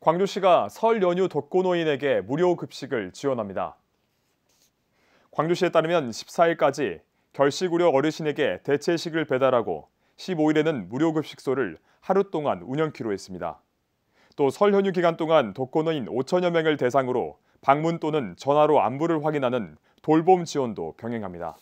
광주시가 설 연휴 독거노인에게 무료 급식을 지원합니다. 광주시에 따르면 14일까지 결식 우려 어르신에게 대체식을 배달하고 15일에는 무료 급식소를 하루 동안 운영키로 했습니다. 또 설 연휴 기간 동안 독거노인 5천여 명을 대상으로 방문 또는 전화로 안부를 확인하는 돌봄 지원도 병행합니다.